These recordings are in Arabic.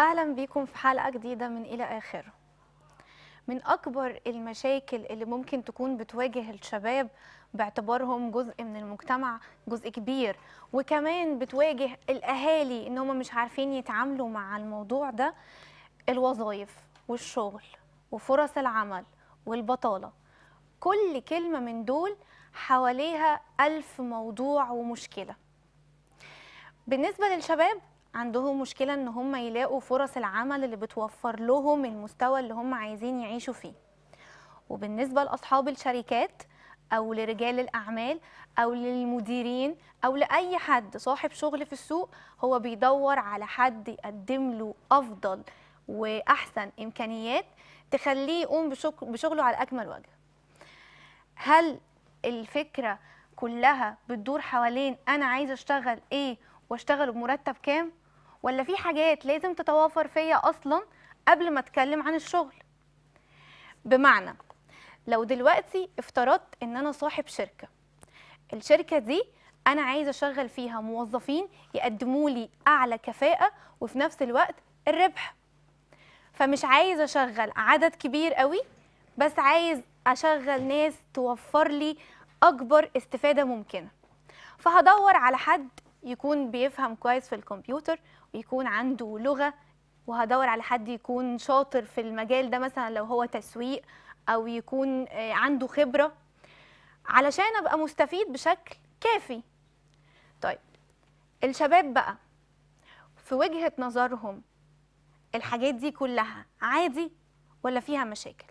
أهلا بيكم في حلقة جديدة من إلى آخره من أكبر المشاكل اللي ممكن تكون بتواجه الشباب باعتبارهم جزء من المجتمع جزء كبير وكمان بتواجه الأهالي إن هم مش عارفين يتعاملوا مع الموضوع ده الوظائف والشغل وفرص العمل والبطالة كل كلمة من دول حواليها ألف موضوع ومشكلة بالنسبة للشباب عندهم مشكلة ان هم يلاقوا فرص العمل اللي بتوفر لهم المستوى اللي هم عايزين يعيشوا فيه وبالنسبة لأصحاب الشركات أو لرجال الأعمال أو للمديرين أو لأي حد صاحب شغل في السوق هو بيدور على حد يقدم له أفضل وأحسن إمكانيات تخليه يقوم بشغله على أكمل وجه هل الفكرة كلها بتدور حوالين أنا عايز أشتغل إيه واشتغل بمرتب كام؟ ولا في حاجات لازم تتوافر فيا اصلا قبل ما اتكلم عن الشغل بمعنى لو دلوقتي افترضت ان انا صاحب شركه الشركه دي انا عايزه اشغل فيها موظفين يقدموا لي اعلى كفاءه وفي نفس الوقت الربح فمش عايزه اشغل عدد كبير قوي بس عايز اشغل ناس توفر لي اكبر استفاده ممكنه فهدور على حد يكون بيفهم كويس في الكمبيوتر ويكون عنده لغه وهدور على حد يكون شاطر في المجال ده مثلا لو هو تسويق او يكون آه، عنده خبره علشان ابقى مستفيد بشكل كافي طيب الشباب بقى في وجهه نظرهم الحاجات دي كلها عادي ولا فيها مشاكل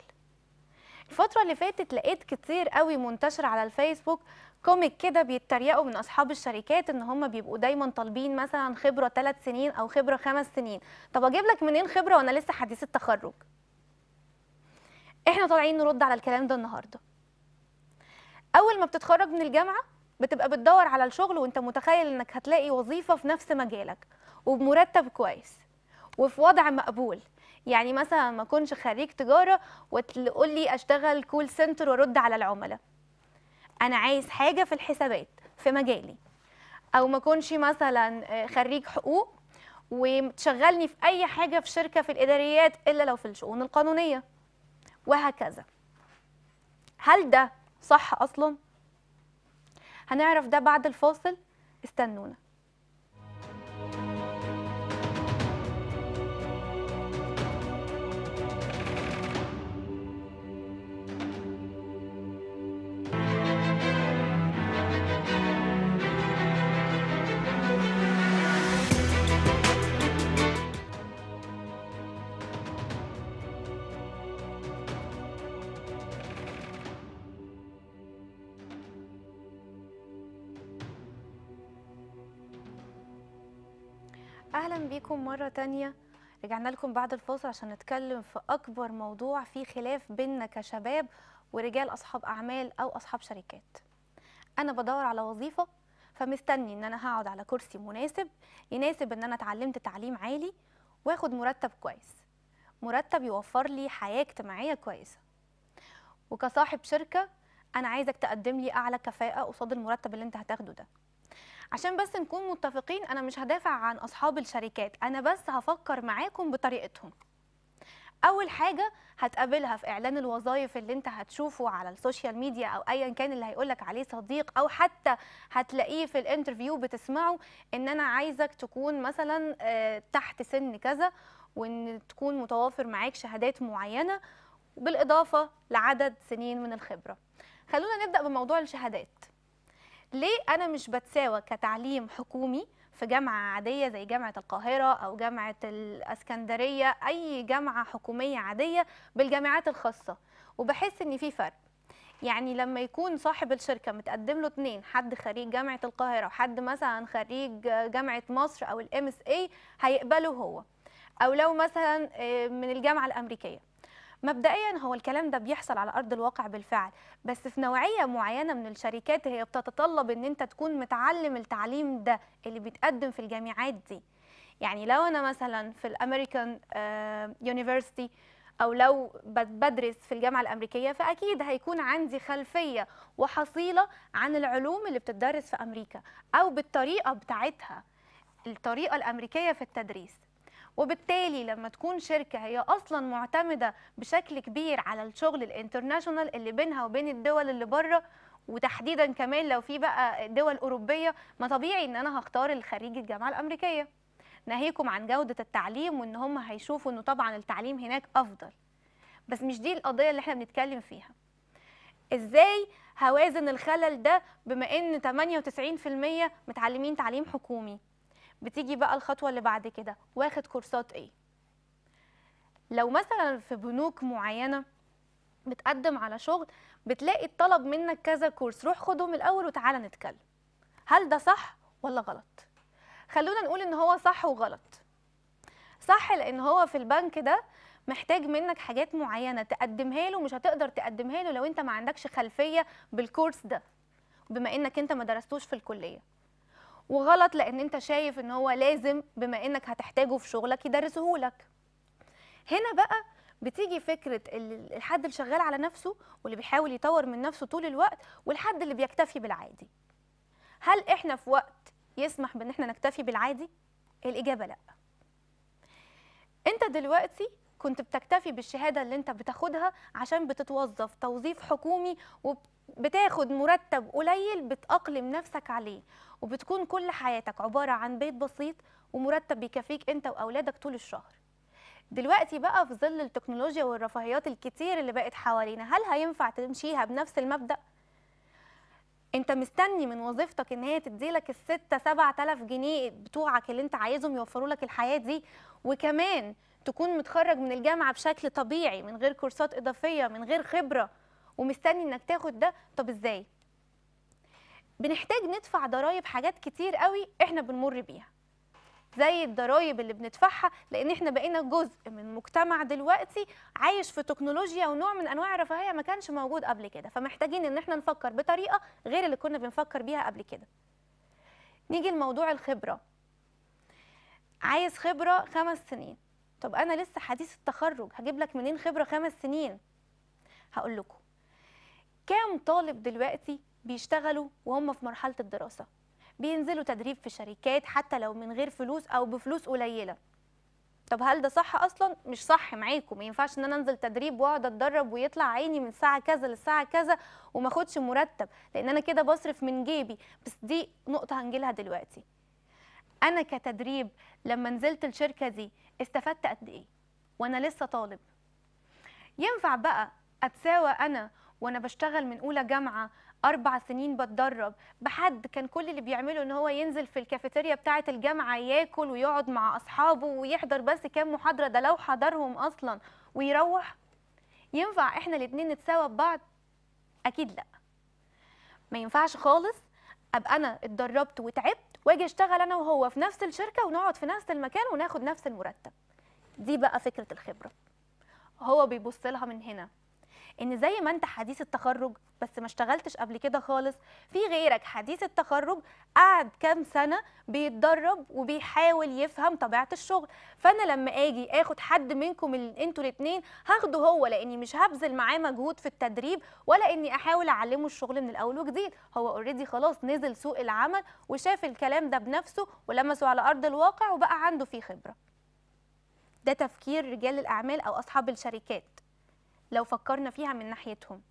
الفتره اللي فاتت لقيت كتير قوي منتشر على الفيسبوك كوميك كده بيتريقوا من اصحاب الشركات ان هم بيبقوا دايما طالبين مثلا خبره ثلاث سنين او خبره خمس سنين طب اجيب لك منين خبره وانا لسه حديث التخرج احنا طالعين نرد على الكلام ده النهارده اول ما بتتخرج من الجامعه بتبقى بتدور على الشغل وانت متخيل انك هتلاقي وظيفه في نفس مجالك وبمرتب كويس وفي وضع مقبول يعني مثلا ما اكونش خريج تجاره وتقول لي اشتغل كول سنتر وارد على العملاء انا عايز حاجه في الحسابات في مجالي او ما اكونش مثلا آه، خريج حقوق وتشغلني في اي حاجه في شركه في الاداريات الا لو في الشؤون القانونيه وهكذا هل ده صح اصلا هنعرف ده بعد الفاصل استنونا بيكم مرة تانية رجعنا لكم بعد الفاصل عشان نتكلم في أكبر موضوع في خلاف بيننا كشباب ورجال أصحاب أعمال أو أصحاب شركات أنا بدور على وظيفة فمستني إن أنا هقعد على كرسي مناسب يناسب إن أنا اتعلمت تعليم عالي واخد مرتب كويس مرتب يوفر لي حياة اجتماعية كويسة وكصاحب شركة أنا عايزك تقدم لي أعلى كفاءة قصاد المرتب اللي أنت هتاخده ده عشان بس نكون متفقين انا مش هدافع عن اصحاب الشركات انا بس هفكر معاكم بطريقتهم اول حاجه هتقابلها في اعلان الوظائف اللي انت هتشوفه على السوشيال ميديا او ايا كان اللي هيقولك عليه صديق او حتى هتلاقيه في الانترفيو بتسمعه ان انا عايزك تكون مثلا آه، تحت سن كذا وان تكون متوافر معاك شهادات معينه بالاضافه لعدد سنين من الخبره خلونا نبدا بموضوع الشهادات ليه انا مش بتساوى كتعليم حكومي في جامعه عاديه زي جامعه القاهره او جامعه الاسكندريه اي جامعه حكوميه عاديه بالجامعات الخاصه وبحس ان في فرق يعني لما يكون صاحب الشركه متقدم له اتنين حد خريج جامعه القاهره وحد مثلا خريج جامعه مصر او الـ اس اي هيقبله هو او لو مثلا آه، من الجامعه الامريكيه مبدئيا هو الكلام ده بيحصل على ارض الواقع بالفعل بس في نوعيه معينه من الشركات هي بتتطلب ان انت تكون متعلم التعليم ده اللي بيتقدم في الجامعات دي يعني لو انا مثلا في الامريكان آه، يونيفرسيتي او لو بدرس في الجامعه الامريكيه فاكيد هيكون عندي خلفيه وحصيله عن العلوم اللي بتدرس في امريكا او بالطريقه بتاعتها الطريقه الامريكيه في التدريس وبالتالي لما تكون شركة هي أصلا معتمدة بشكل كبير على الشغل الانترناشونال اللي بينها وبين الدول اللي بره وتحديدا كمان لو في بقى دول أوروبية ما طبيعي إن أنا هختار الخريج الجامعة الأمريكية ناهيكم عن جودة التعليم وإن هم هيشوفوا إنه طبعا التعليم هناك أفضل بس مش دي القضية اللي احنا بنتكلم فيها ازاي هوازن الخلل ده بما ان 98% متعلمين تعليم حكومي بتيجي بقى الخطوه اللي بعد كده واخد كورسات ايه لو مثلا في بنوك معينه بتقدم على شغل بتلاقي الطلب منك كذا كورس روح خدهم الاول وتعالى نتكلم هل ده صح ولا غلط خلونا نقول ان هو صح وغلط صح لان هو في البنك ده محتاج منك حاجات معينه تقدمها له مش هتقدر تقدمها له لو انت ما عندكش خلفيه بالكورس ده بما انك انت ما درستوش في الكليه وغلط لان انت شايف ان هو لازم بما انك هتحتاجه في شغلك يدرسهولك هنا بقى بتيجي فكره الحد اللي شغال على نفسه واللي بيحاول يطور من نفسه طول الوقت والحد اللي بيكتفي بالعادي هل احنا في وقت يسمح بان احنا نكتفي بالعادي الاجابه لا انت دلوقتي كنت بتكتفي بالشهاده اللي انت بتاخدها عشان بتتوظف توظيف حكومي وبت بتاخد مرتب قليل بتأقلم نفسك عليه وبتكون كل حياتك عبارة عن بيت بسيط ومرتب بيكفيك انت وأولادك طول الشهر دلوقتي بقى في ظل التكنولوجيا والرفاهيات الكتير اللي بقت حوالينا هل هينفع تمشيها بنفس المبدأ؟ انت مستني من وظيفتك ان هي تديلك الستة سبعة تلاف جنيه بتوعك اللي انت عايزهم يوفروا لك الحياة دي وكمان تكون متخرج من الجامعة بشكل طبيعي من غير كورسات إضافية من غير خبرة ومستني انك تاخد ده طب ازاي بنحتاج ندفع ضرائب حاجات كتير قوي احنا بنمر بيها زي الضرايب اللي بندفعها لان احنا بقينا جزء من مجتمع دلوقتي عايش في تكنولوجيا ونوع من انواع الرفاهيه ما كانش موجود قبل كده فمحتاجين ان احنا نفكر بطريقه غير اللي كنا بنفكر بيها قبل كده نيجي لموضوع الخبره عايز خبره خمس سنين طب انا لسه حديث التخرج هجيب لك منين خبره خمس سنين هقول لكم كام طالب دلوقتي بيشتغلوا وهم في مرحله الدراسه بينزلوا تدريب في شركات حتى لو من غير فلوس او بفلوس قليله طب هل ده صح اصلا مش صح معاكم ما ينفعش ان انا انزل تدريب واقعد اتدرب ويطلع عيني من الساعه كذا للساعه كذا وما اخدش مرتب لان انا كده بصرف من جيبي بس دي نقطه هنجيلها دلوقتي انا كتدريب لما نزلت الشركه دي استفدت قد ايه وانا لسه طالب ينفع بقى اتساوى انا وانا بشتغل من اولى جامعه اربع سنين بتدرب بحد كان كل اللي بيعمله ان هو ينزل في الكافيتيريا بتاعه الجامعه ياكل ويقعد مع اصحابه ويحضر بس كام محاضره ده لو حضرهم اصلا ويروح ينفع احنا الاثنين نتساوى ببعض اكيد لا ما ينفعش خالص ابقى انا اتدربت وتعبت واجي اشتغل انا وهو في نفس الشركه ونقعد في نفس المكان وناخد نفس المرتب دي بقى فكره الخبره هو بيبص لها من هنا ان زي ما انت حديث التخرج بس ما اشتغلتش قبل كده خالص في غيرك حديث التخرج قعد كام سنه بيتدرب وبيحاول يفهم طبيعه الشغل فانا لما اجي اخد حد منكم انتوا الاثنين هاخده هو لاني مش هبذل معاه مجهود في التدريب ولا اني احاول اعلمه الشغل من الاول وجديد هو اوريدي خلاص نزل سوق العمل وشاف الكلام ده بنفسه ولمسه على ارض الواقع وبقى عنده فيه خبره ده تفكير رجال الاعمال او اصحاب الشركات لو فكرنا فيها من ناحيتهم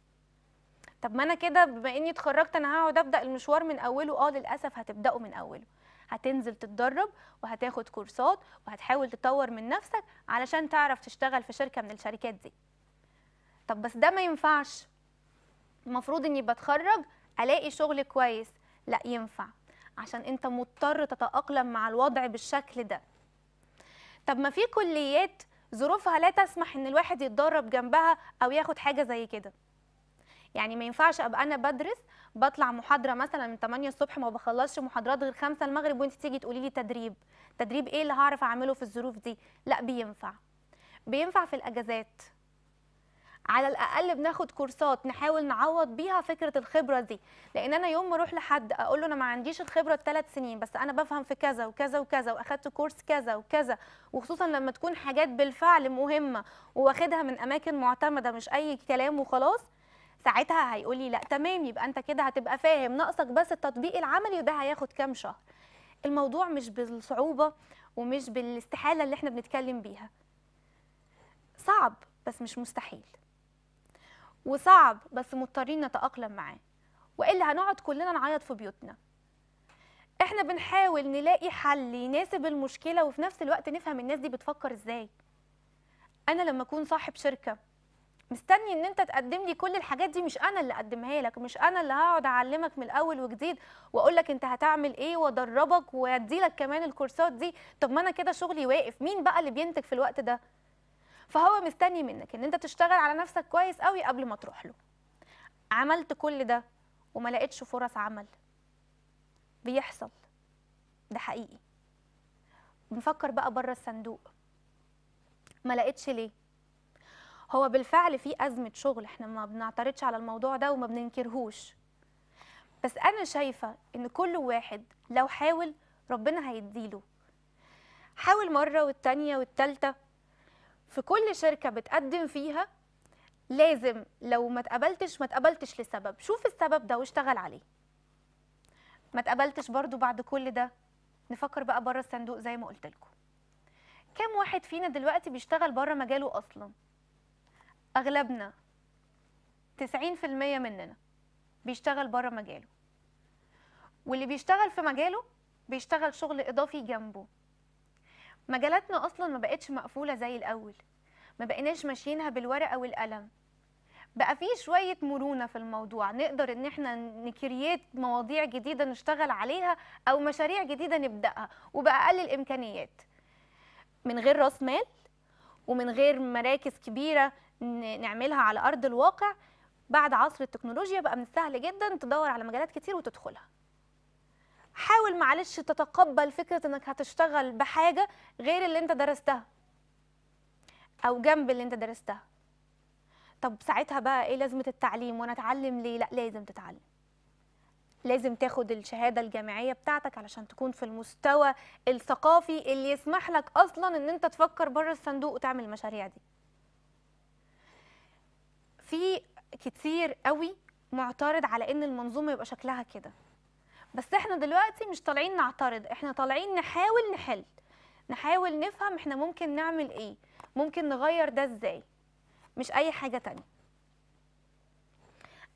طب ما انا كده بما اني اتخرجت انا هقعد ابدا المشوار من اوله اه للاسف هتبداه من اوله هتنزل تتدرب وهتاخد كورسات وهتحاول تطور من نفسك علشان تعرف تشتغل في شركه من الشركات دي طب بس ده ما ينفعش المفروض اني بتخرج الاقي شغل كويس لا ينفع عشان انت مضطر تتاقلم مع الوضع بالشكل ده طب ما في كليات ظروفها لا تسمح ان الواحد يتدرب جنبها او ياخد حاجه زي كده يعني ما ينفعش ابقى انا بدرس بطلع محاضره مثلا من 8 الصبح ما بخلصش محاضرات غير 5 المغرب وانت تيجي تقولي لي تدريب تدريب ايه اللي هعرف اعمله في الظروف دي لا بينفع بينفع في الاجازات على الاقل بناخد كورسات نحاول نعوض بيها فكره الخبره دي لان انا يوم ما اروح لحد اقول له انا ما عنديش الخبره الثلاث سنين بس انا بفهم في كذا وكذا وكذا واخدت كورس كذا وكذا وخصوصا لما تكون حاجات بالفعل مهمه واخدها من اماكن معتمده مش اي كلام وخلاص ساعتها هيقول لي لا تمام يبقى انت كده هتبقى فاهم ناقصك بس التطبيق العملي وده هياخد كام شهر الموضوع مش بالصعوبه ومش بالاستحاله اللي احنا بنتكلم بيها صعب بس مش مستحيل وصعب بس مضطرين نتأقلم معاه وإلا هنقعد كلنا نعيط في بيوتنا احنا بنحاول نلاقي حل يناسب المشكلة وفي نفس الوقت نفهم الناس دي بتفكر ازاي انا لما اكون صاحب شركة مستني ان انت تقدم لي كل الحاجات دي مش انا اللي اقدمها لك مش انا اللي هقعد اعلمك من الاول وجديد واقول لك انت هتعمل ايه وادربك وادي لك كمان الكورسات دي طب ما انا كده شغلي واقف مين بقى اللي بينتج في الوقت ده فهو مستني منك ان انت تشتغل على نفسك كويس قوي قبل ما تروح له عملت كل ده وما لقيتش فرص عمل بيحصل ده حقيقي بنفكر بقى بره الصندوق ما لقيتش ليه هو بالفعل في أزمة شغل احنا ما بنعترضش على الموضوع ده وما بننكرهوش بس أنا شايفة إن كل واحد لو حاول ربنا هيديله حاول مرة والتانية والتالتة في كل شركه بتقدم فيها لازم لو ما تقبلتش ما تقبلتش لسبب شوف السبب ده واشتغل عليه ما تقبلتش برضو بعد كل ده نفكر بقى بره الصندوق زي ما قلت لكم كام واحد فينا دلوقتي بيشتغل بره مجاله اصلا اغلبنا 90% مننا بيشتغل بره مجاله واللي بيشتغل في مجاله بيشتغل شغل اضافي جنبه مجالاتنا اصلا ما بقتش مقفوله زي الاول ما بقيناش ماشيينها بالورقه والقلم بقى في شويه مرونه في الموضوع نقدر ان احنا نكرييت مواضيع جديده نشتغل عليها او مشاريع جديده نبداها وباقل الامكانيات من غير راس مال ومن غير مراكز كبيره نعملها على ارض الواقع بعد عصر التكنولوجيا بقى من السهل جدا تدور على مجالات كتير وتدخلها حاول معلش تتقبل فكره انك هتشتغل بحاجه غير اللي انت درستها او جنب اللي انت درستها طب ساعتها بقى ايه لازمه التعليم وانا اتعلم ليه لا لازم تتعلم لازم تاخد الشهاده الجامعيه بتاعتك علشان تكون في المستوى الثقافي اللي يسمح لك اصلا ان انت تفكر بره الصندوق وتعمل المشاريع دي في كتير قوي معترض على ان المنظومه يبقى شكلها كده بس احنا دلوقتي مش طالعين نعترض احنا طالعين نحاول نحل نحاول نفهم احنا ممكن نعمل ايه ممكن نغير ده ازاي مش اي حاجة تانية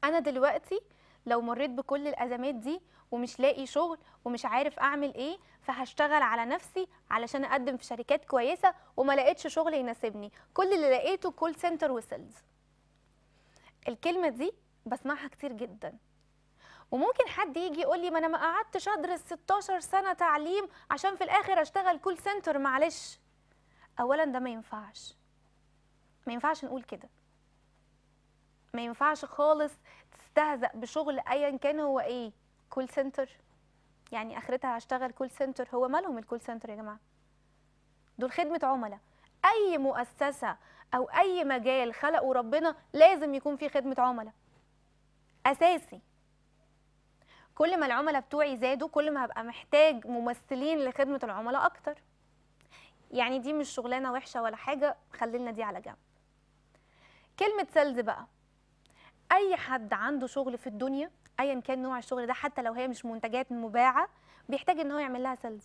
انا دلوقتي لو مريت بكل الازمات دي ومش لاقي شغل ومش عارف اعمل ايه فهشتغل على نفسي علشان اقدم في شركات كويسه وما لقيتش شغل يناسبني كل اللي لقيته كول سنتر وسيلز الكلمه دي بسمعها كتير جدا وممكن حد يجي يقول لي ما انا ما قعدتش ادرس 16 سنه تعليم عشان في الاخر اشتغل كول سنتر معلش اولا ده ما ينفعش ما ينفعش نقول كده ما ينفعش خالص تستهزأ بشغل ايا كان هو ايه كول سنتر يعني اخرتها هشتغل كول سنتر هو مالهم الكول سنتر يا جماعه دول خدمه عملاء اي مؤسسه او اي مجال خلقه ربنا لازم يكون فيه خدمه عملاء اساسي كل ما العملاء بتوعي زادوا كل ما هبقى محتاج ممثلين لخدمه العملاء اكتر يعني دي مش شغلانه وحشه ولا حاجه خلينا دي على جنب كلمه سيلز بقى اي حد عنده شغل في الدنيا ايا كان نوع الشغل ده حتى لو هي مش منتجات مباعه بيحتاج ان هو يعمل لها سيلز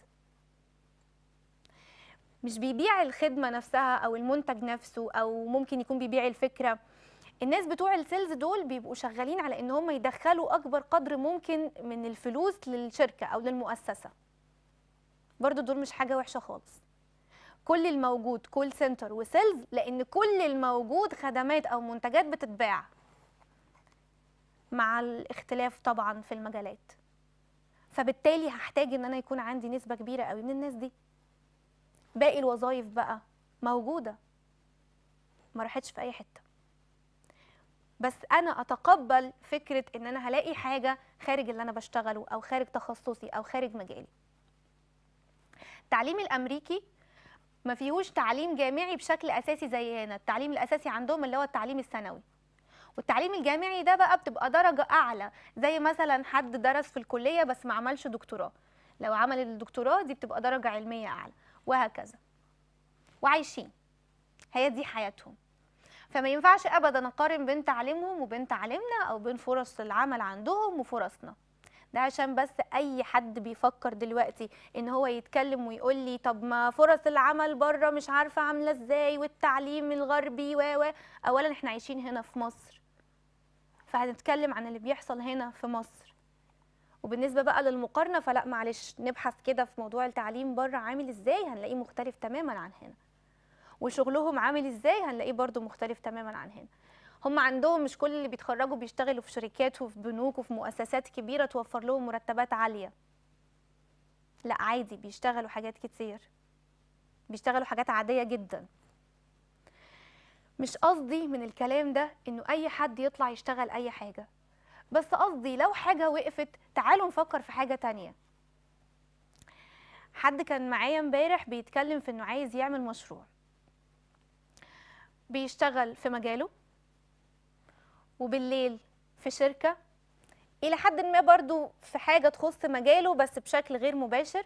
مش بيبيع الخدمه نفسها او المنتج نفسه او ممكن يكون بيبيع الفكره الناس بتوع السيلز دول بيبقوا شغالين على ان هم يدخلوا اكبر قدر ممكن من الفلوس للشركه او للمؤسسه برضو دول مش حاجه وحشه خالص كل الموجود كول سنتر وسيلز لان كل الموجود خدمات او منتجات بتتباع مع الاختلاف طبعا في المجالات فبالتالي هحتاج ان انا يكون عندي نسبه كبيره قوي من الناس دي باقي الوظايف بقى موجوده ما راحتش في اي حته بس انا اتقبل فكره ان انا هلاقي حاجه خارج اللي انا بشتغله او خارج تخصصي او خارج مجالي التعليم الامريكي ما فيهوش تعليم جامعي بشكل اساسي زي هنا التعليم الاساسي عندهم اللي هو التعليم الثانوي والتعليم الجامعي ده بقى بتبقى درجه اعلى زي مثلا حد درس في الكليه بس ما عملش دكتوراه لو عمل الدكتوراه دي بتبقى درجه علميه اعلى وهكذا وعايشين هي دي حياتهم فما ينفعش ابدا نقارن بين تعليمهم وبين تعليمنا او بين فرص العمل عندهم وفرصنا ده عشان بس اي حد بيفكر دلوقتي ان هو يتكلم ويقول لي طب ما فرص العمل بره مش عارفه عامله ازاي والتعليم الغربي و اولا احنا عايشين هنا في مصر فهنتكلم عن اللي بيحصل هنا في مصر وبالنسبه بقى للمقارنه فلا معلش نبحث كده في موضوع التعليم بره عامل ازاي هنلاقيه مختلف تماما عن هنا وشغلهم عامل ازاي هنلاقيه برضو مختلف تماما عن هنا هم عندهم مش كل اللي بيتخرجوا بيشتغلوا في شركات وفي بنوك وفي مؤسسات كبيره توفر لهم مرتبات عاليه لا عادي بيشتغلوا حاجات كتير بيشتغلوا حاجات عاديه جدا مش قصدي من الكلام ده انه اي حد يطلع يشتغل اي حاجه بس قصدي لو حاجه وقفت تعالوا نفكر في حاجه تانية حد كان معايا امبارح بيتكلم في انه عايز يعمل مشروع بيشتغل في مجاله وبالليل في شركة إلى حد ما برضو في حاجة تخص مجاله بس بشكل غير مباشر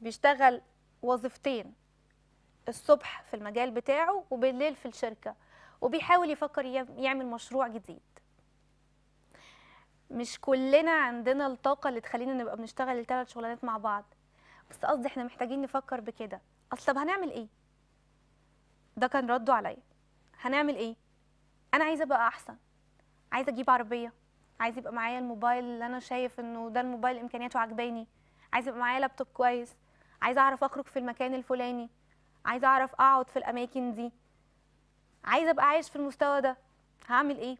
بيشتغل وظيفتين الصبح في المجال بتاعه وبالليل في الشركة وبيحاول يفكر يعمل مشروع جديد مش كلنا عندنا الطاقة اللي تخلينا نبقى بنشتغل الثلاث شغلانات مع بعض بس قصدي احنا محتاجين نفكر بكده اصل طب هنعمل ايه ده كان رده عليا هنعمل ايه انا عايزه ابقى احسن عايزه اجيب عربيه عايزه يبقى معايا الموبايل اللي انا شايف انه ده الموبايل امكانياته عجباني عايزه يبقى معايا لابتوب كويس عايزه اعرف اخرج في المكان الفلاني عايزه اعرف اقعد في الاماكن دي عايزه ابقى عايش في المستوى ده هعمل ايه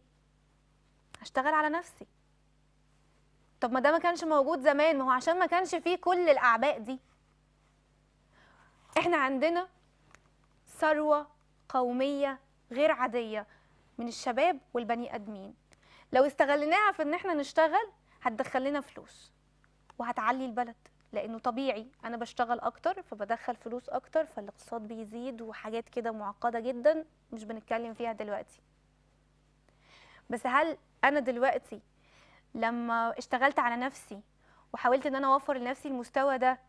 هشتغل على نفسي طب ما ده ما كانش موجود زمان ما هو عشان ما كانش فيه كل الاعباء دي احنا عندنا ثروة قومية غير عادية من الشباب والبني آدمين لو استغلناها في إن إحنا نشتغل هتدخل لنا فلوس وهتعلي البلد لانه طبيعي انا بشتغل اكتر فبدخل فلوس اكتر فالاقتصاد بيزيد وحاجات كده معقده جدا مش بنتكلم فيها دلوقتي بس هل انا دلوقتي لما اشتغلت على نفسي وحاولت ان انا اوفر لنفسي المستوى ده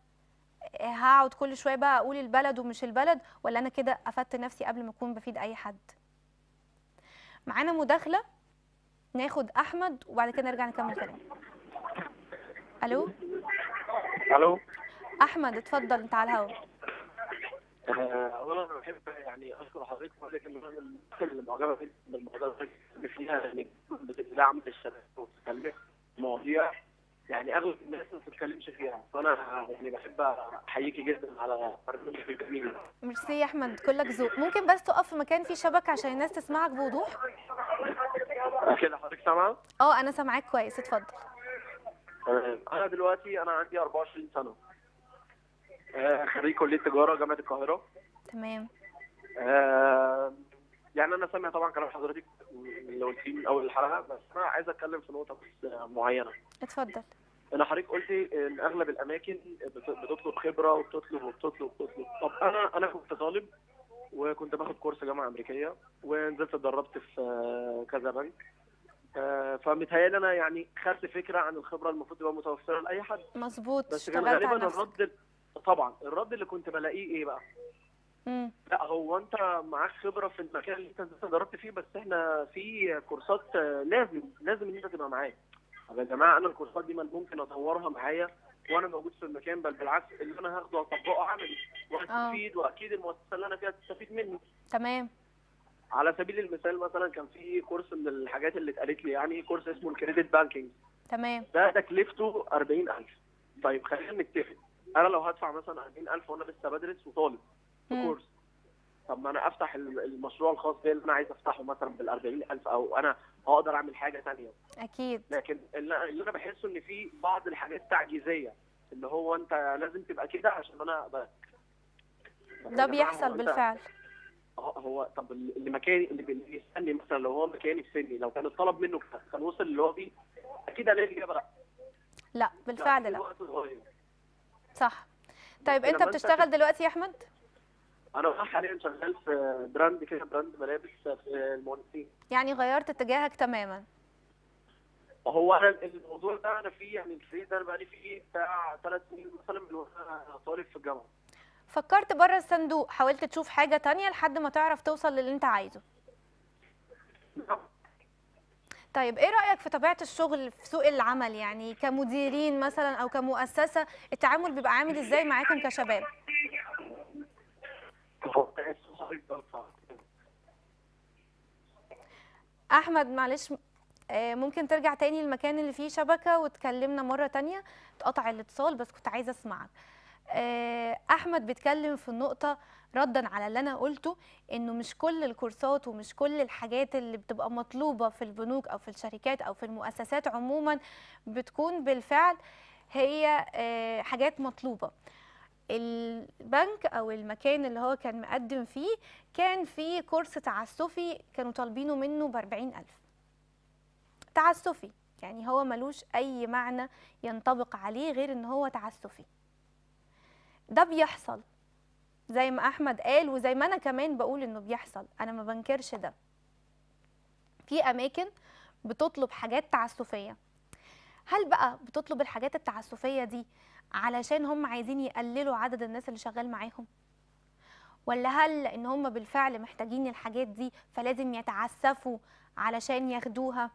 هقعد كل شويه بقى اقول البلد ومش البلد ولا انا كده افدت نفسي قبل ما اكون بفيد اي حد معانا مداخله ناخد احمد وبعد كده نرجع نكمل كلام الو الو احمد اتفضل انت على الهواء آه، اولا انا بحب يعني اشكر حضرتك ولكن لك ان انا معجبه جدا بالموضوع اللي فيها يعني بتدعم الشباب وبتكلم مواضيع يعني اغلب الناس ما بتتكلمش فيها فانا يعني بحب احييكي جدا على برنامجك الجميل ميرسي يا احمد كلك ذوق ممكن بس تقف في مكان فيه شبكه عشان الناس تسمعك بوضوح كده حضرتك سامعه اه انا سامعاك كويس اتفضل انا دلوقتي انا عندي 24 سنه آه، خريج كليه تجاره جامعه القاهره تمام آه، يعني انا سامع طبعا كلام حضرتك اللي قلتيه من اول الحلقه بس انا عايز اتكلم في نقطه بس معينه اتفضل انا حضرتك قلتي ان اغلب الاماكن بتطلب خبره وبتطلب وبتطلب وبتطلب طب انا انا كنت طالب وكنت باخد كورس جامعه امريكيه ونزلت اتدربت في كذا بنك آه، فمتهيألي انا يعني خدت فكره عن الخبره المفروض تبقى متوفره لاي حد مظبوط بس غالبا الرد طبعا الرد اللي كنت بلاقيه ايه بقى؟ لا هو انت معاك خبره في المكان اللي انت درست فيه بس احنا في كورسات آه، لازم لازم ان انت تبقى معايا طب يا جماعه انا الكورسات دي ممكن اطورها معايا وانا موجود في المكان بل بالعكس اللي انا هاخده هطبقه عملي وهستفيد آه. واكيد المؤسسه اللي انا فيها تستفيد مني تمام على سبيل المثال مثلا كان في كورس من الحاجات اللي اتقالت لي يعني كورس اسمه الكريدت بانكينج تمام ده تكلفته 40000 طيب خلينا نتفق انا لو هدفع مثلا 40000 وانا لسه بدرس وطالب كورس طب ما انا افتح المشروع الخاص بيا اللي انا عايز افتحه مثلا بال 40000 او انا هقدر اعمل حاجه ثانيه اكيد لكن اللي انا بحسه ان في بعض الحاجات تعجيزيه اللي هو انت لازم تبقى كده عشان انا ده بيحصل بالفعل آه، هو طب اللي مكاني اللي بيسالني مثلا لو هو مكاني في سني لو كان الطلب منه كان وصل اللي هو فيه اكيد الاقي الاجابه لا لا بالفعل لا. صح طيب انت بتشتغل دلوقتي يا احمد؟ انا حاليا شغال في براند كده براند ملابس في المهندسين يعني غيرت اتجاهك تماما هو انا الموضوع ده انا فيه يعني الفريق ده انا بقالي فيه بتاع ثلاث سنين مثلا من وانا طالب في الجامعه فكرت بره الصندوق حاولت تشوف حاجه تانية لحد ما تعرف توصل للي انت عايزه طيب ايه رايك في طبيعه الشغل في سوق العمل يعني كمديرين مثلا او كمؤسسه التعامل بيبقى عامل ازاي معاكم كشباب احمد معلش آه، ممكن ترجع تاني المكان اللي فيه شبكه وتكلمنا مره تانية اتقطع الاتصال بس كنت عايزه اسمعك آه، احمد بيتكلم في النقطه ردا على اللي انا قلته انه مش كل الكورسات ومش كل الحاجات اللي بتبقى مطلوبه في البنوك او في الشركات او في المؤسسات عموما بتكون بالفعل هي آه، حاجات مطلوبه البنك او المكان اللي هو كان مقدم فيه كان فيه كورس تعسفي كانوا طالبينه منه ب 40000 تعسفي يعني هو ملوش اي معنى ينطبق عليه غير ان هو تعسفي ده بيحصل زي ما احمد قال وزي ما انا كمان بقول انه بيحصل انا ما بنكرش ده في اماكن بتطلب حاجات تعسفيه هل بقى بتطلب الحاجات التعسفيه دي علشان هم عايزين يقللوا عدد الناس اللي شغال معاهم ولا هل ان هم بالفعل محتاجين الحاجات دي فلازم يتعسفوا علشان ياخدوها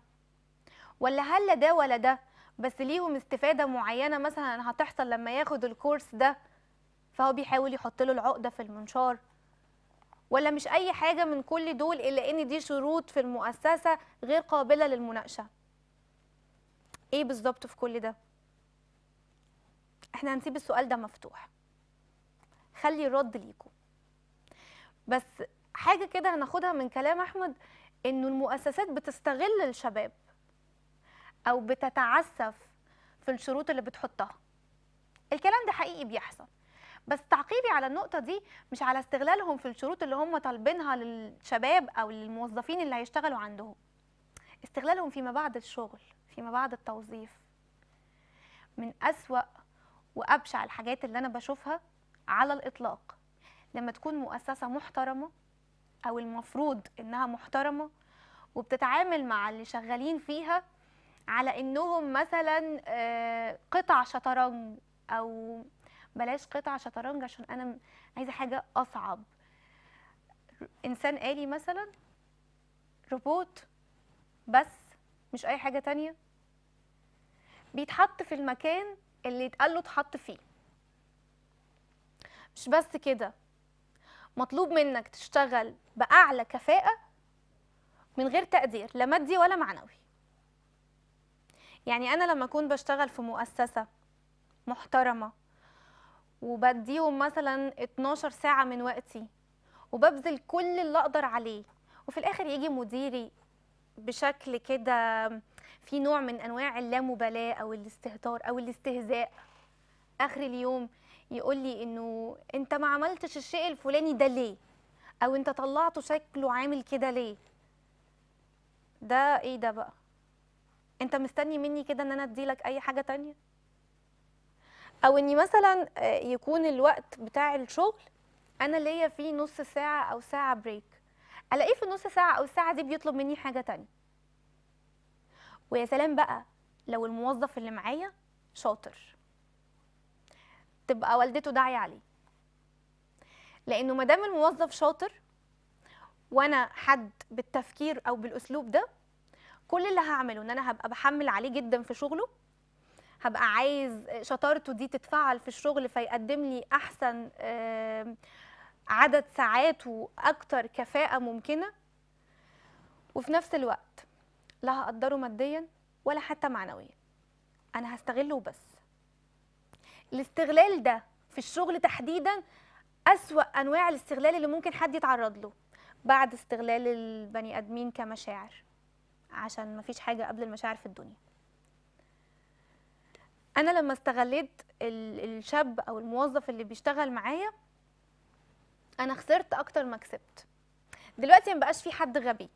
ولا هل ده ولا ده بس ليهم استفاده معينه مثلا هتحصل لما ياخد الكورس ده فهو بيحاول يحط له العقده في المنشار ولا مش اي حاجه من كل دول الا ان دي شروط في المؤسسه غير قابله للمناقشه ايه بالظبط في كل ده احنا هنسيب السؤال ده مفتوح خلي الرد ليكم بس حاجه كده هناخدها من كلام احمد انه المؤسسات بتستغل الشباب او بتتعسف في الشروط اللي بتحطها الكلام ده حقيقي بيحصل بس تعقيبي على النقطه دي مش على استغلالهم في الشروط اللي هم طالبينها للشباب او للموظفين اللي هيشتغلوا عندهم استغلالهم فيما بعد الشغل فيما بعد التوظيف من اسوا وابشع الحاجات اللي انا بشوفها على الاطلاق لما تكون مؤسسه محترمه او المفروض انها محترمه وبتتعامل مع اللي شغالين فيها على انهم مثلا آه، قطع شطرنج او بلاش قطع شطرنج عشان انا عايزه حاجه اصعب انسان آلي مثلا روبوت بس مش اي حاجه تانية بيتحط في المكان اللي اتقال له اتحط فيه مش بس كده مطلوب منك تشتغل باعلى كفاءه من غير تقدير لا مادي ولا معنوي يعني انا لما اكون بشتغل في مؤسسه محترمه وبديهم مثلا 12 ساعه من وقتي وببذل كل اللي اقدر عليه وفي الاخر يجي مديري بشكل كده في نوع من انواع اللامبالاه او الاستهتار او الاستهزاء اخر اليوم يقول لي انه انت ما عملتش الشيء الفلاني ده ليه او انت طلعته شكله عامل كده ليه ده ايه ده بقى انت مستني مني كده ان انا ادي لك اي حاجه تانية او اني مثلا آه، يكون الوقت بتاع الشغل انا ليا فيه نص ساعه او ساعه بريك الاقيه في النص ساعه او الساعه دي بيطلب مني حاجه تانية ويا سلام بقى لو الموظف اللي معايا شاطر تبقى والدته داعيه عليه لانه ما دام الموظف شاطر وانا حد بالتفكير او بالاسلوب ده كل اللي هعمله ان انا هبقى بحمل عليه جدا في شغله هبقى عايز شطارته دي تتفعل في الشغل فيقدم لي احسن عدد ساعات واكتر كفاءه ممكنه وفي نفس الوقت لا هقدره ماديا ولا حتى معنويا انا هستغله وبس الاستغلال ده في الشغل تحديدا أسوأ أنواع الاستغلال اللي ممكن حد يتعرض له بعد استغلال البني آدمين كمشاعر عشان مفيش حاجة قبل المشاعر في الدنيا أنا لما استغليت الشاب أو الموظف اللي بيشتغل معايا أنا خسرت أكتر ما كسبت دلوقتي مبقاش في حد غبي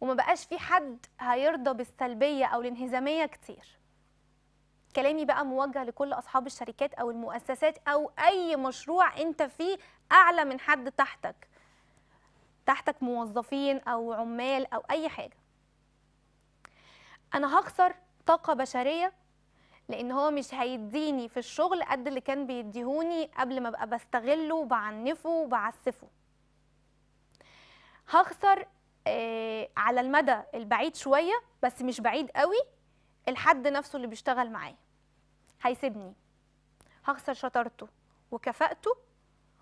وما بقاش في حد هيرضى بالسلبيه او الانهزاميه كتير كلامي بقى موجه لكل اصحاب الشركات او المؤسسات او اي مشروع انت فيه اعلى من حد تحتك تحتك موظفين او عمال او اي حاجه انا هخسر طاقه بشريه لان هو مش هيديني في الشغل قد اللي كان بيديهوني قبل ما ابقى بستغله وبعنفه وبعسفه هخسر آه، على المدى البعيد شويه بس مش بعيد قوي الحد نفسه اللي بيشتغل معايا هيسيبني هخسر شطارته وكفاءته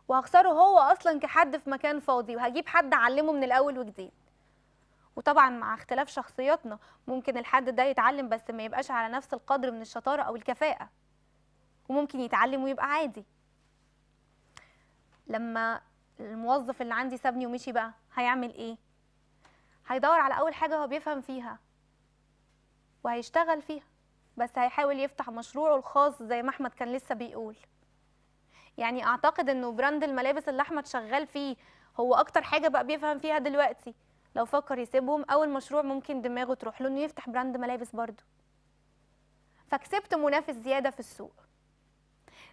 وهخسره هو اصلا كحد في مكان فاضي وهجيب حد اعلمه من الاول وجديد وطبعا مع اختلاف شخصياتنا ممكن الحد ده يتعلم بس ما يبقاش على نفس القدر من الشطاره او الكفاءه وممكن يتعلم ويبقى عادي لما الموظف اللي عندي سابني ومشي بقى هيعمل ايه هيدور على اول حاجه هو بيفهم فيها وهيشتغل فيها بس هيحاول يفتح مشروعه الخاص زي ما احمد كان لسه بيقول يعني اعتقد انه براند الملابس اللي احمد شغال فيه هو اكتر حاجه بقى بيفهم فيها دلوقتي لو فكر يسيبهم اول مشروع ممكن دماغه تروح له انه يفتح براند ملابس برضه فكسبت منافس زياده في السوق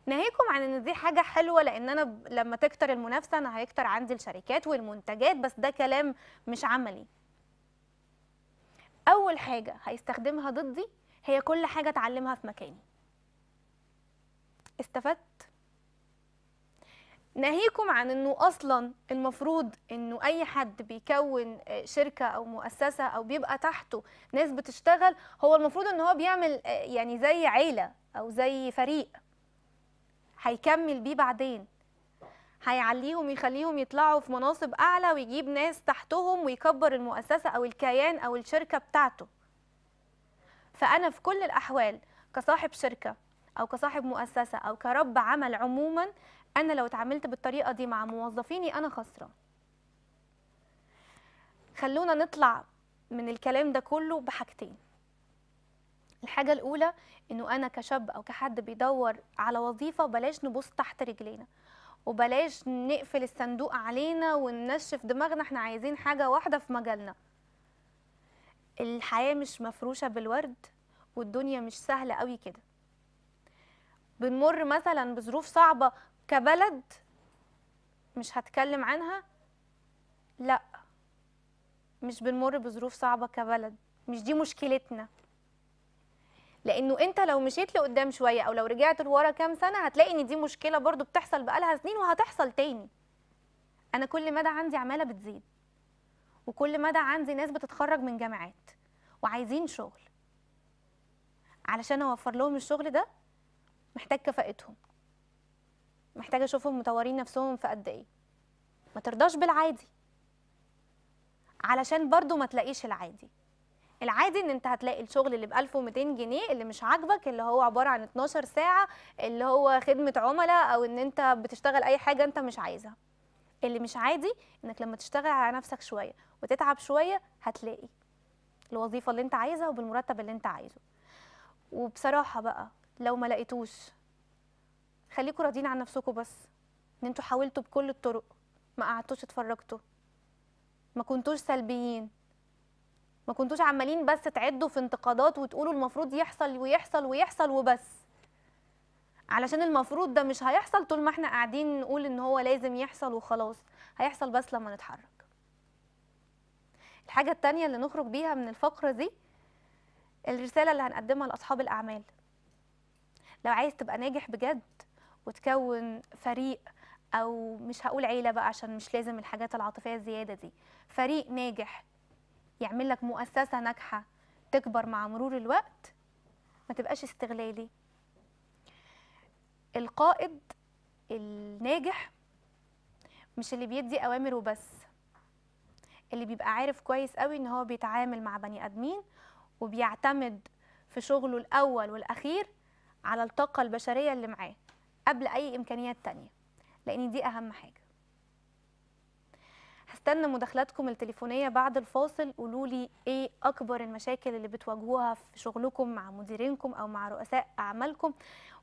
ناهيكم عن ان دي حاجه حلوه لان انا لما تكتر المنافسه انا هيكتر عندي الشركات والمنتجات بس ده كلام مش عملي اول حاجه هيستخدمها ضدي هي كل حاجه اتعلمها في مكاني استفدت ناهيكم عن انه اصلا المفروض انه اي حد بيكون آه، شركه او مؤسسه او بيبقى تحته ناس بتشتغل هو المفروض ان هو بيعمل آه، يعني زي عيله او زي فريق هيكمل بيه بعدين هيعليهم يخليهم يطلعوا في مناصب اعلى ويجيب ناس تحتهم ويكبر المؤسسه او الكيان او الشركه بتاعته فانا في كل الاحوال كصاحب شركه او كصاحب مؤسسه او كرب عمل عموما انا لو اتعاملت بالطريقه دي مع موظفيني انا خسره خلونا نطلع من الكلام ده كله بحاجتين الحاجة الأولى إنه أنا كشاب أو كحد بيدور على وظيفة بلاش نبص تحت رجلينا وبلاش نقفل الصندوق علينا وننشف دماغنا احنا عايزين حاجه واحده في مجالنا الحياه مش مفروشه بالورد والدنيا مش سهله قوي كده بنمر مثلا بظروف صعبه كبلد مش هتكلم عنها لا مش بنمر بظروف صعبه كبلد مش دي مشكلتنا لانه انت لو مشيت لقدام شويه او لو رجعت لورا كام سنه هتلاقي ان دي مشكله برضو بتحصل بقالها سنين وهتحصل تاني انا كل مدى عندي عماله بتزيد وكل مدى عندي ناس بتتخرج من جامعات وعايزين شغل علشان اوفر لهم الشغل ده محتاج كفاءتهم محتاجه اشوفهم مطورين نفسهم في قد ايه ما ترضاش بالعادي علشان برضو ما تلاقيش العادي العادي ان انت هتلاقي الشغل اللي ب 1200 جنيه اللي مش عاجبك اللي هو عباره عن 12 ساعه اللي هو خدمه عملاء او ان انت بتشتغل اي حاجه انت مش عايزها اللي مش عادي انك لما تشتغل على نفسك شويه وتتعب شويه هتلاقي الوظيفه اللي انت عايزها وبالمرتب اللي انت عايزه وبصراحه بقى لو ما لقيتوش خليكوا راضيين عن نفسكم بس ان انتوا حاولتوا بكل الطرق ما قعدتوش اتفرجتوا ما كنتوش سلبيين ما كنتوش عمالين بس تعدوا في انتقادات وتقولوا المفروض يحصل ويحصل ويحصل وبس علشان المفروض ده مش هيحصل طول ما احنا قاعدين نقول ان هو لازم يحصل وخلاص هيحصل بس لما نتحرك الحاجة التانية اللي نخرج بيها من الفقرة دي الرسالة اللي هنقدمها لأصحاب الأعمال لو عايز تبقى ناجح بجد وتكون فريق او مش هقول عيله بقى عشان مش لازم الحاجات العاطفيه الزياده دي فريق ناجح يعمل لك مؤسسه ناجحه تكبر مع مرور الوقت ما تبقاش استغلالي القائد الناجح مش اللي بيدي اوامر وبس اللي بيبقى عارف كويس قوي ان هو بيتعامل مع بني ادمين وبيعتمد في شغله الاول والاخير على الطاقه البشريه اللي معاه قبل اي امكانيات تانية لان دي اهم حاجه هستنى مداخلاتكم التليفونيه بعد الفاصل قولوا لي ايه اكبر المشاكل اللي بتواجهوها في شغلكم مع مديرينكم او مع رؤساء اعمالكم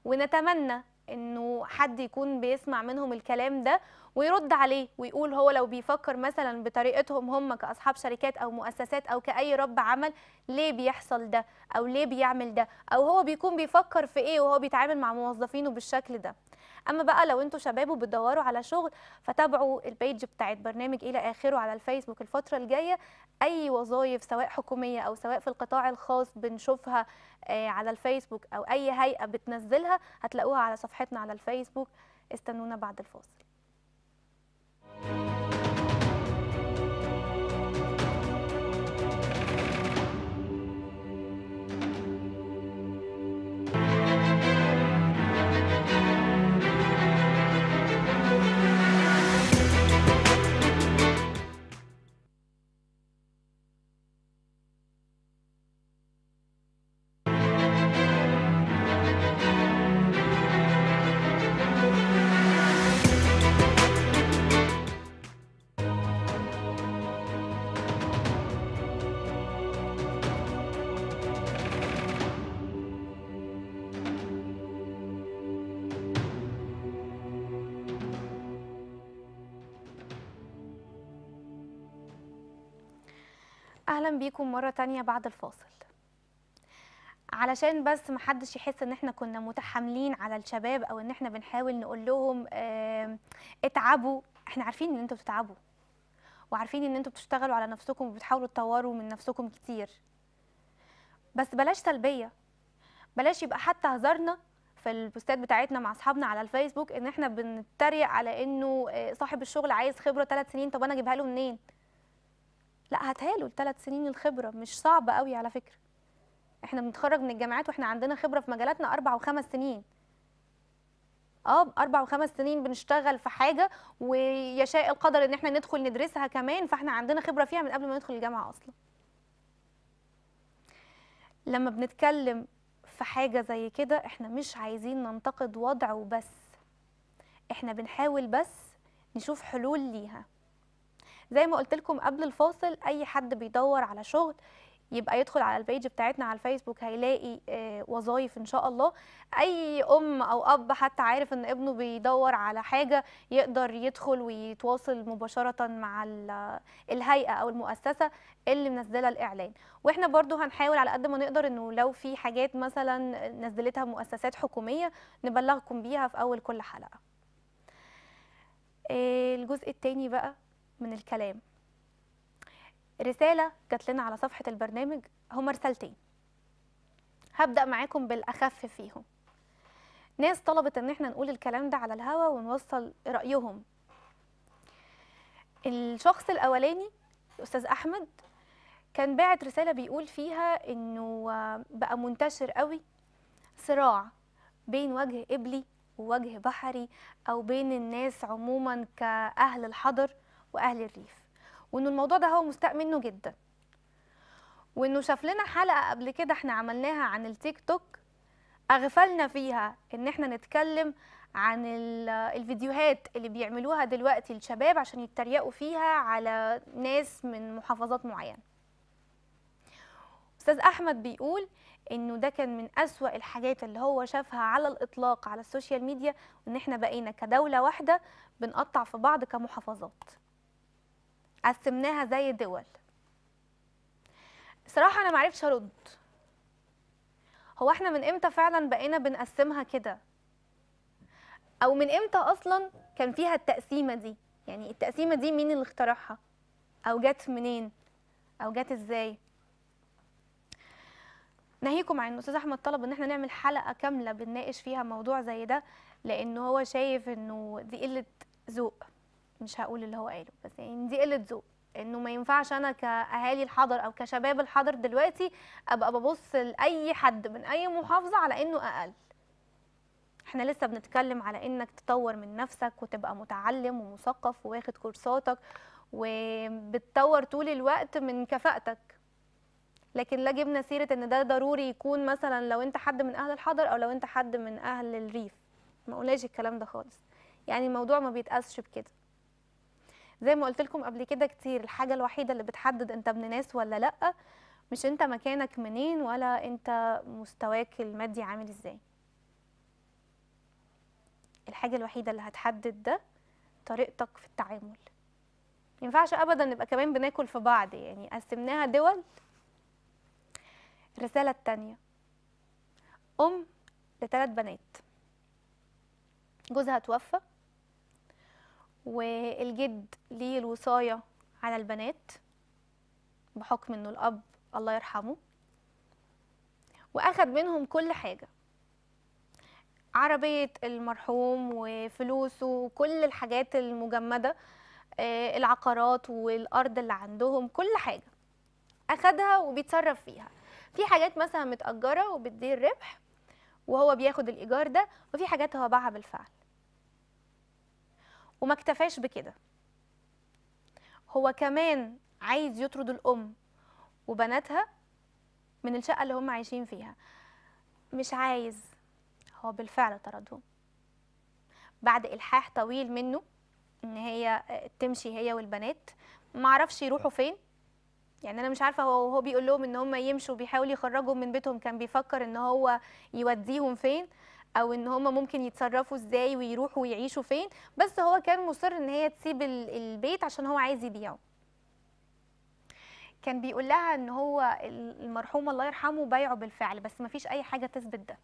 ونتمنى انه حد يكون بيسمع منهم الكلام ده ويرد عليه ويقول هو لو بيفكر مثلا بطريقتهم هم كاصحاب شركات او مؤسسات او كاي رب عمل ليه بيحصل ده او ليه بيعمل ده او هو بيكون بيفكر في ايه وهو بيتعامل مع موظفينه بالشكل ده اما بقى لو انتوا شباب وبتدوروا على شغل فتابعوا البيج بتاعت برنامج الى اخره على الفيسبوك الفتره الجايه اي وظائف سواء حكوميه او سواء في القطاع الخاص بنشوفها آه، على الفيسبوك او اي هيئه بتنزلها هتلاقوها على صفحتنا على الفيسبوك استنونا بعد الفاصل اهلا بيكم مره تانية بعد الفاصل علشان بس محدش يحس ان احنا كنا متحاملين على الشباب او ان احنا بنحاول نقول لهم اه اتعبوا احنا عارفين ان انتوا بتتعبوا وعارفين ان انتوا بتشتغلوا على نفسكم وبتحاولوا تطوروا من نفسكم كتير بس بلاش سلبيه بلاش يبقى حتى هزارنا في البوستات بتاعتنا مع اصحابنا على الفيسبوك ان احنا بنتريق على انه آه، صاحب الشغل عايز خبره ثلاث سنين طب انا اجيبها له منين لا هتهاله الثلاث سنين الخبره مش صعبه قوي على فكره احنا بنتخرج من الجامعات واحنا عندنا خبره في مجالاتنا اربع وخمس سنين اه اربع وخمس سنين بنشتغل في حاجه ويشاء القدر ان احنا ندخل ندرسها كمان فاحنا عندنا خبره فيها من قبل ما ندخل الجامعه اصلا لما بنتكلم في حاجه زي كده احنا مش عايزين ننتقد وضع وبس احنا بنحاول بس نشوف حلول ليها زي ما قلت لكم قبل الفاصل اي حد بيدور على شغل يبقى يدخل على البيج بتاعتنا على الفيسبوك هيلاقي آه، وظايف ان شاء الله اي ام او اب حتى عارف ان ابنه بيدور على حاجه يقدر يدخل ويتواصل مباشره مع الهيئه او المؤسسه اللي منزله الاعلان واحنا برضو هنحاول على قد ما نقدر انه لو في حاجات مثلا نزلتها مؤسسات حكوميه نبلغكم بيها في اول كل حلقه آه، الجزء الثاني بقى من الكلام رسالة جات لنا على صفحة البرنامج هما رسالتين هبدأ معاكم بالأخف فيهم ناس طلبت ان احنا نقول الكلام ده على الهوا ونوصل رأيهم الشخص الأولاني الأستاذ أحمد كان باعت رسالة بيقول فيها انه آه، بقى منتشر قوي صراع بين وجه قبلي ووجه بحري أو بين الناس عموما كأهل الحضر واهل الريف وانه الموضوع ده هو مستاء منه جدا وانه شاف لنا حلقه قبل كده احنا عملناها عن التيك توك اغفلنا فيها ان احنا نتكلم عن الفيديوهات اللي بيعملوها دلوقتي الشباب عشان يتريقوا فيها على ناس من محافظات معينه استاذ احمد بيقول انه ده كان من اسوا الحاجات اللي هو شافها على الاطلاق على السوشيال ميديا وان احنا بقينا كدوله واحده بنقطع في بعض كمحافظات قسمناها زي دول صراحة أنا معرفش أرد هو احنا من امتى فعلا بقينا بنقسمها كده او من امتى اصلا كان فيها التقسيمه دي يعني التقسيمه دي مين اللي اخترعها او جت منين او جت ازاي ناهيكم عن الاستاذ احمد طلب ان احنا نعمل حلقه كامله بنناقش فيها موضوع زي ده لان هو شايف انه دي قله ذوق مش هقول اللي هو قاله بس يعني دي قله ذوق انه ما ينفعش انا كاهالي الحضر او كشباب الحضر دلوقتي ابقى ببص لاي حد من اي محافظه على انه اقل احنا لسه بنتكلم على انك تطور من نفسك وتبقى متعلم ومثقف واخد كورساتك وبتطور طول الوقت من كفاءتك لكن لا جبنا سيره ان ده ضروري يكون مثلا لو انت حد من اهل الحضر او لو انت حد من اهل الريف ما قلناش الكلام ده خالص يعني الموضوع ما بيتقاسش بكده زي ما قلت لكم قبل كده كتير الحاجه الوحيده اللي بتحدد انت ابن ناس ولا لا مش انت مكانك منين ولا انت مستواك المادي عامل ازاي الحاجه الوحيده اللي هتحدد ده طريقتك في التعامل ينفعش ابدا نبقى كمان بناكل في بعض يعني قسمناها دول الرساله الثانيه ام لثلاث بنات جوزها توفى والجد ليه الوصاية على البنات بحكم انه الاب الله يرحمه واخد منهم كل حاجة عربية المرحوم وفلوسه وكل الحاجات المجمدة آه، العقارات والأرض اللي عندهم كل حاجة أخدها وبيتصرف فيها في حاجات مثلا متأجرة وبتدير ربح وهو بياخد الإيجار ده وفي حاجات هو باعها بالفعل وما اكتفاش بكده هو كمان عايز يطرد الام وبناتها من الشقه اللي هم عايشين فيها مش عايز هو بالفعل طردهم بعد الحاح طويل منه ان هي آه، تمشي هي والبنات معرفش يروحوا فين يعني انا مش عارفه هو وهو بيقول لهم ان هم يمشوا بيحاول يخرجهم من بيتهم كان بيفكر ان هو يوديهم فين او ان هم ممكن يتصرفوا ازاي ويروحوا ويعيشوا فين بس هو كان مصر ان هي تسيب البيت عشان هو عايز يبيعه كان بيقول لها ان هو المرحوم الله يرحمه بايعه بالفعل بس مفيش اي حاجه تثبت ده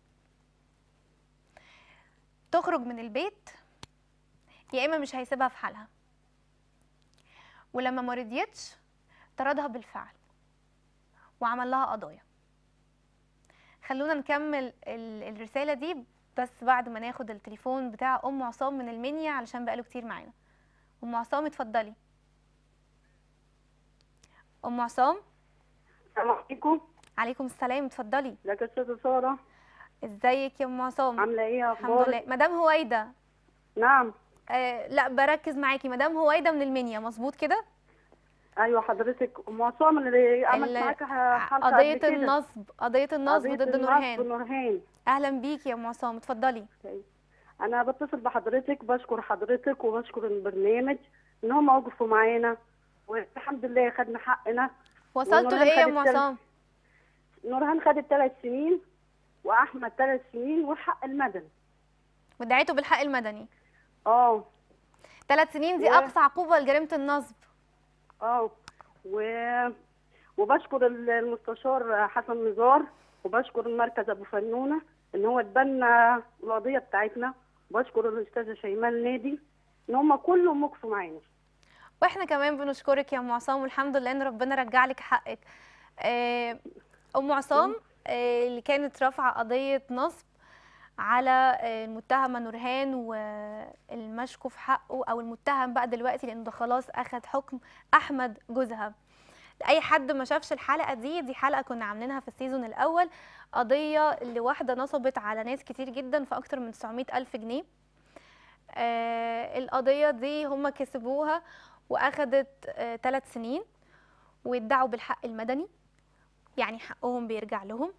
تخرج من البيت يا اما مش هيسيبها في حالها ولما مرضيتش طردها بالفعل وعمل لها قضايا خلونا نكمل الرساله دي بس بعد ما ناخد التليفون بتاع ام عصام من المنيا علشان بقاله كتير معانا ام عصام اتفضلي ام عصام السلام عليكم عليكم السلام اتفضلي ازيك يا استاذه ساره ازيك يا ام عصام عامله ايه اخبارك الحمد لله مدام هويده نعم آه لا بركز معاكي مدام هويده من المنيا مظبوط كده ايوه حضرتك ام عصام اللي عملت معاك حلقه قضيه النصب قضيه النصب ضد نورهان نورهان اهلا بيك يا ام عصام اتفضلي انا بتصل بحضرتك بشكر حضرتك وبشكر البرنامج ان هم وقفوا معانا والحمد لله خدنا حقنا وصلتوا لايه يا ام عصام؟ نورهان خدت ثلاث سنين واحمد ثلاث سنين والحق المدني ودعيته بالحق المدني اه ثلاث سنين دي اقصى عقوبه لجريمه النصب اه و وبشكر المستشار حسن نزار وبشكر المركز ابو فنونه ان هو اتبنى القضيه بتاعتنا وبشكر الاستاذه شيماء نادي ان هم كلهم وقفوا معانا واحنا كمان بنشكرك يا ام عصام والحمد لله ان ربنا رجع لك حقك آه، ام عصام آه، اللي كانت رافعه قضيه نصب على آه، المتهمه نورهان والمشكو في حقه او المتهم بقى دلوقتي لانه ده خلاص اخذ حكم احمد جوزها لاي حد ما شافش الحلقه دي دي حلقه كنا عاملينها في السيزون الاول قضيه لواحده نصبت على ناس كتير جدا في اكتر من 900 الف جنيه آه القضيه دي هم كسبوها واخدت ثلاث آه سنين وادعوا بالحق المدني يعني حقهم بيرجع لهم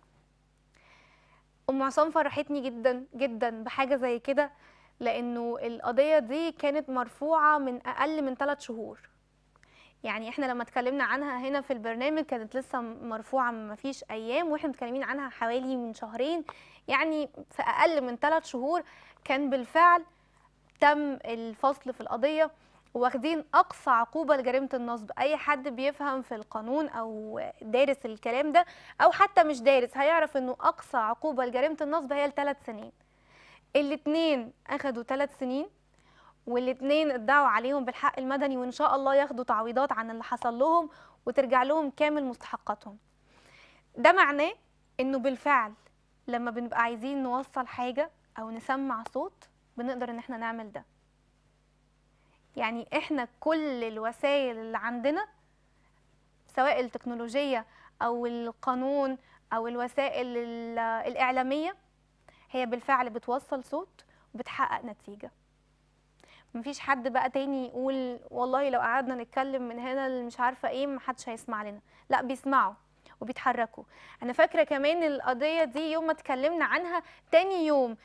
ام عصام فرحتني جدا جدا بحاجه زي كده لانه القضيه دي كانت مرفوعه من اقل من ثلاث شهور يعني احنا لما اتكلمنا عنها هنا في البرنامج كانت لسه مرفوعه ما فيش ايام واحنا متكلمين عنها حوالي من شهرين يعني في اقل من ثلاث شهور كان بالفعل تم الفصل في القضيه واخدين اقصى عقوبه لجريمه النصب اي حد بيفهم في القانون او دارس الكلام ده او حتى مش دارس هيعرف انه اقصى عقوبه لجريمه النصب هي الثلاث سنين الاثنين اخدوا ثلاث سنين والاثنين ادعوا عليهم بالحق المدني وان شاء الله ياخدوا تعويضات عن اللي حصل لهم وترجع لهم كامل مستحقاتهم ده معناه انه بالفعل لما بنبقى عايزين نوصل حاجه او نسمع صوت بنقدر ان احنا نعمل ده يعني احنا كل الوسائل اللي عندنا سواء التكنولوجية أو القانون أو الوسائل الإعلامية هي بالفعل بتوصل صوت وبتحقق نتيجة مفيش حد بقى تاني يقول والله لو قعدنا نتكلم من هنا مش عارفة ايه محدش هيسمع لنا لا بيسمعوا وبيتحركوا انا فاكره كمان القضيه دي يوم ما اتكلمنا عنها تاني يوم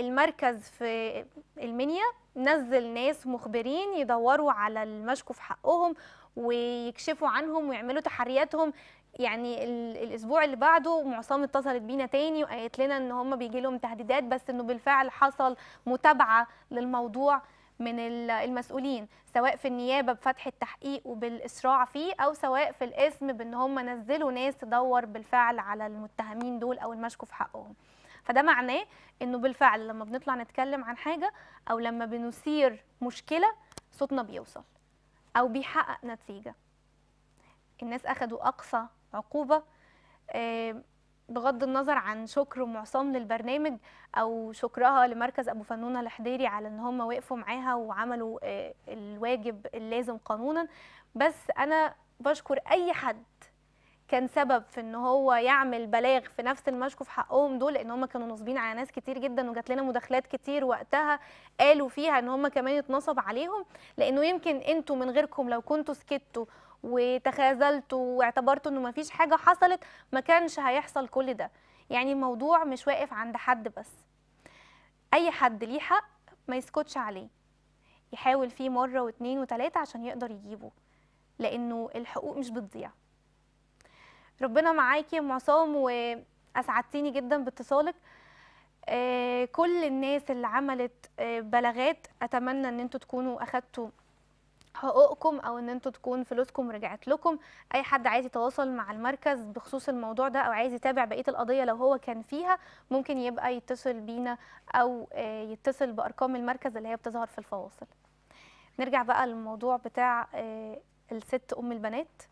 المركز في المنيا نزل ناس مخبرين يدوروا على المشكو في حقهم ويكشفوا عنهم ويعملوا تحرياتهم يعني الاسبوع اللي بعده معصام اتصلت بينا تاني وقالت لنا ان هم بيجي لهم تهديدات بس انه بالفعل حصل متابعه للموضوع من المسؤولين سواء في النيابه بفتح التحقيق وبالاسراع فيه او سواء في الاسم بان هم نزلوا ناس تدور بالفعل على المتهمين دول او المشكو في حقهم فده معناه انه بالفعل لما بنطلع نتكلم عن حاجه او لما بنثير مشكله صوتنا بيوصل او بيحقق نتيجه الناس اخذوا اقصى عقوبه آه، بغض النظر عن شكر معصام للبرنامج او شكرها لمركز ابو فنونه الحديري على ان هم وقفوا معاها وعملوا آه، الواجب اللازم قانونا بس انا بشكر اي حد كان سبب في ان هو يعمل بلاغ في نفس المشكو في حقهم دول لان هم كانوا نصبين على ناس كتير جدا وجات لنا مداخلات كتير وقتها قالوا فيها ان هم كمان اتنصب عليهم لانه يمكن انتوا من غيركم لو كنتوا سكتوا وتخاذلتوا واعتبرتوا انه مفيش حاجه حصلت ما كانش هيحصل كل ده يعني الموضوع مش واقف عند حد بس اي حد ليه حق ما يسكتش عليه يحاول فيه مره واتنين وتلاته عشان يقدر يجيبه لانه الحقوق مش بتضيع ربنا معاكي يا ام عصام واسعدتيني جدا باتصالك آه، كل الناس اللي عملت آه، بلاغات اتمنى ان انتوا تكونوا اخدتوا حقوقكم او ان انتوا تكون فلوسكم رجعت لكم اي حد عايز يتواصل مع المركز بخصوص الموضوع ده او عايز يتابع بقيه القضيه لو هو كان فيها ممكن يبقى يتصل بينا او آه، يتصل بارقام المركز اللي هي بتظهر في الفواصل نرجع بقى للموضوع بتاع الست ام البنات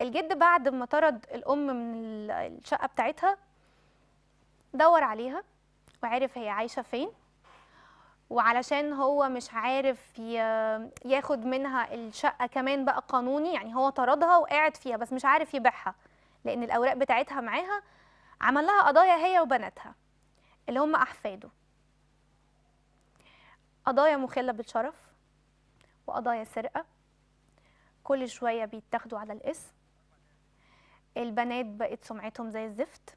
الجد بعد ما طرد الام من الشقه بتاعتها دور عليها وعرف هي عايشه فين وعلشان هو مش عارف ياخد منها الشقه كمان بقى قانوني يعني هو طردها وقاعد فيها بس مش عارف يبيعها لان الاوراق بتاعتها معاها عمل لها قضايا هي وبناتها اللي هم احفاده قضايا مخله بالشرف وقضايا سرقه كل شويه بيتاخدوا على الاسم البنات بقت سمعتهم زي الزفت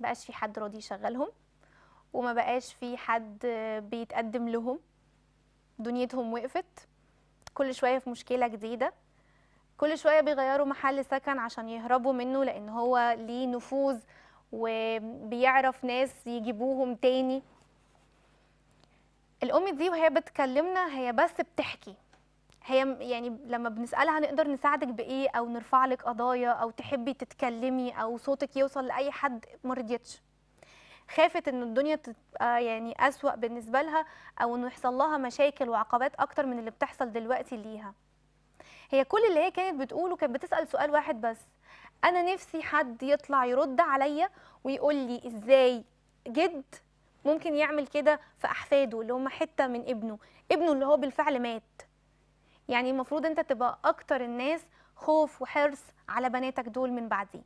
بقاش في حد راضي يشغلهم وما بقاش في حد بيتقدم لهم دنيتهم وقفت كل شويه في مشكله جديده كل شويه بيغيروا محل سكن عشان يهربوا منه لان هو ليه نفوذ وبيعرف ناس يجيبوهم تاني الام دي وهي بتكلمنا هي بس بتحكي هي يعني لما بنسالها نقدر نساعدك بايه او نرفع لك قضايا او تحبي تتكلمي او صوتك يوصل لاي حد ما رضيتش خافت ان الدنيا تبقى يعني اسوا بالنسبه لها او انه يحصل لها مشاكل وعقبات اكتر من اللي بتحصل دلوقتي ليها هي كل اللي هي كانت بتقوله كانت بتسال سؤال واحد بس انا نفسي حد يطلع يرد عليا ويقول لي ازاي جد ممكن يعمل كده في احفاده اللي هم حته من ابنه ابنه اللي هو بالفعل مات يعني المفروض انت تبقى اكتر الناس خوف وحرص على بناتك دول من بعدي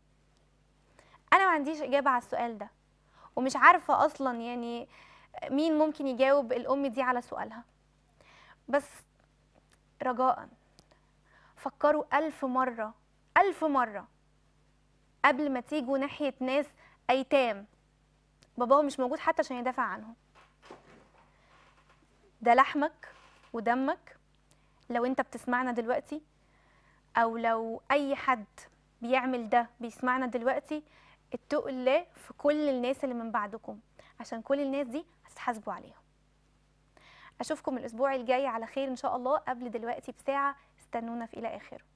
انا ما عنديش اجابه على السؤال ده ومش عارفه اصلا يعني مين ممكن يجاوب الام دي على سؤالها بس رجاء فكروا ألف مرة ألف مرة قبل ما تيجوا ناحية ناس أيتام باباهم مش موجود حتى عشان يدافع عنهم ده لحمك ودمك لو انت بتسمعنا دلوقتي او لو اي حد بيعمل ده بيسمعنا دلوقتي اتقوا الله في كل الناس اللي من بعدكم عشان كل الناس دي هتتحاسبوا عليها اشوفكم الاسبوع الجاي على خير ان شاء الله قبل دلوقتي بساعه استنونا في الى اخره